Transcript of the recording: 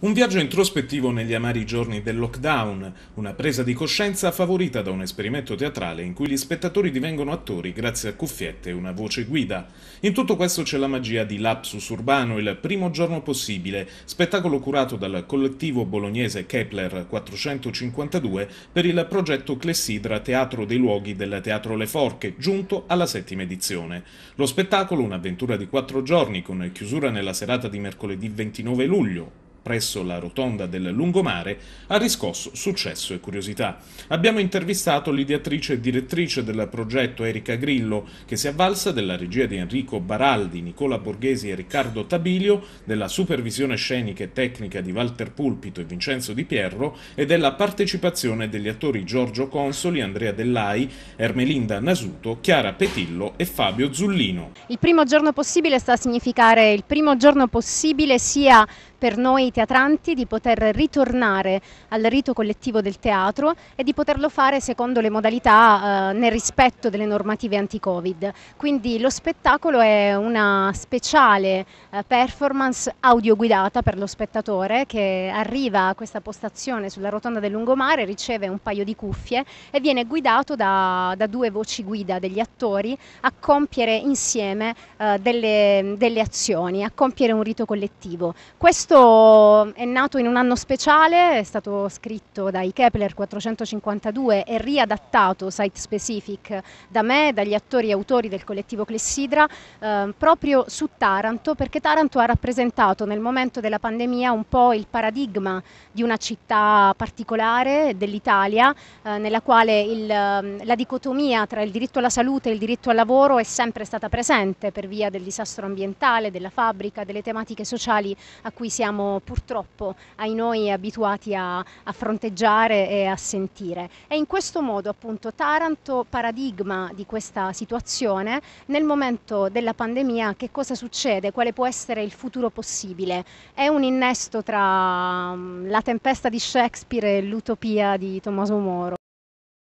Un viaggio introspettivo negli amari giorni del lockdown, una presa di coscienza favorita da un esperimento teatrale in cui gli spettatori divengono attori grazie a cuffiette e una voce guida. In tutto questo c'è la magia di Lapsus Urbano, il primo giorno possibile, spettacolo curato dal collettivo bolognese Kepler 452 per il progetto Clessidra Teatro dei Luoghi del Teatro Le Forche, giunto alla settima edizione. Lo spettacolo, un'avventura di quattro giorni con chiusura nella serata di mercoledì 29 luglio, presso la rotonda del lungomare ha riscosso successo e curiosità. Abbiamo intervistato l'ideatrice e direttrice del progetto Erika Grillo, che si è avvalsa della regia di Enrico Baraldi, Nicola Borghesi e Riccardo Tabilio, della supervisione scenica e tecnica di Walter Pulpito e Vincenzo Di Pierro e della partecipazione degli attori Giorgio Consoli, Andrea Dellai, Ermelinda Nasuto, Chiara Petillo e Fabio Zullino. Il primo giorno possibile sta a significare il primo giorno possibile sia per noi teatranti di poter ritornare al rito collettivo del teatro e di poterlo fare secondo le modalità eh, nel rispetto delle normative anti-Covid. Quindi lo spettacolo è una speciale eh, performance audioguidata per lo spettatore che arriva a questa postazione sulla rotonda del lungomare, riceve un paio di cuffie e viene guidato da, da due voci guida degli attori a compiere insieme eh, delle, delle, azioni, a compiere un rito collettivo. Questo questo è nato in un anno speciale, è stato scritto dai Kepler 452 e riadattato site specific da me, dagli attori e autori del collettivo Clessidra, eh, proprio su Taranto, perché Taranto ha rappresentato nel momento della pandemia un po' il paradigma di una città particolare dell'Italia, eh, nella quale il, ehm, la dicotomia tra il diritto alla salute e il diritto al lavoro è sempre stata presente per via del disastro ambientale, della fabbrica, delle tematiche sociali a cui si siamo purtroppo ai noi abituati a, a, fronteggiare e a sentire. E in questo modo appunto Taranto paradigma di questa situazione nel momento della pandemia che cosa succede, quale può essere il futuro possibile. È un innesto tra mm, la tempesta di Shakespeare e l'utopia di Tommaso Moro.